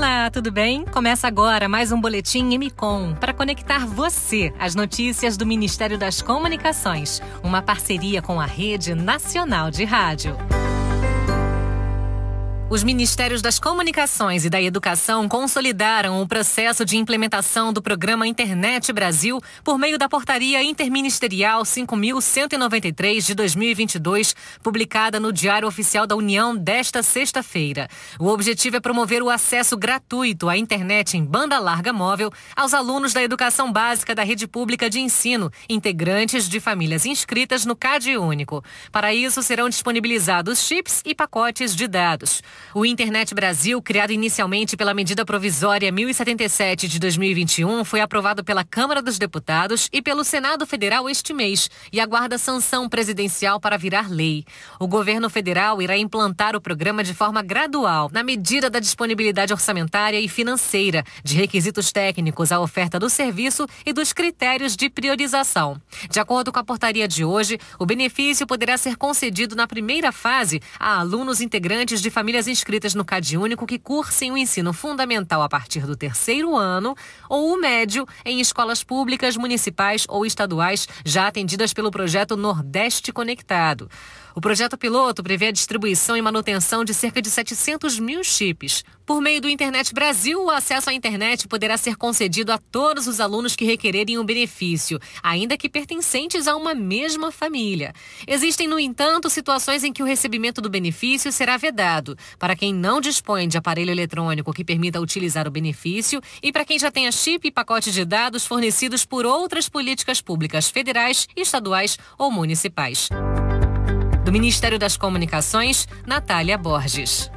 Olá, tudo bem? Começa agora mais um boletim MCOM para conectar você às notícias do Ministério das Comunicações, uma parceria com a Rede Nacional de Rádio. Os Ministérios das Comunicações e da Educação consolidaram o processo de implementação do programa Internet Brasil por meio da Portaria Interministerial 5.193 de 2022, publicada no Diário Oficial da União desta sexta-feira. O objetivo é promover o acesso gratuito à internet em banda larga móvel aos alunos da educação básica da rede pública de ensino, integrantes de famílias inscritas no CAD Único. Para isso, serão disponibilizados chips e pacotes de dados. O Internet Brasil, criado inicialmente pela medida provisória 1077 de 2021, foi aprovado pela Câmara dos Deputados e pelo Senado Federal este mês e aguarda sanção presidencial para virar lei. O governo federal irá implantar o programa de forma gradual, na medida da disponibilidade orçamentária e financeira, de requisitos técnicos à oferta do serviço e dos critérios de priorização. De acordo com a portaria de hoje, o benefício poderá ser concedido na primeira fase a alunos integrantes de famílias inscritas no Cade Único que cursem o ensino fundamental a partir do terceiro ano ou o médio em escolas públicas, municipais ou estaduais já atendidas pelo projeto Nordeste Conectado. O projeto piloto prevê a distribuição e manutenção de cerca de 700 mil chips. Por meio do Internet Brasil, o acesso à internet poderá ser concedido a todos os alunos que requererem o um benefício, ainda que pertencentes a uma mesma família. Existem, no entanto, situações em que o recebimento do benefício será vedado, para quem não dispõe de aparelho eletrônico que permita utilizar o benefício e para quem já tenha chip e pacote de dados fornecidos por outras políticas públicas federais, estaduais ou municipais. Do Ministério das Comunicações, Natália Borges.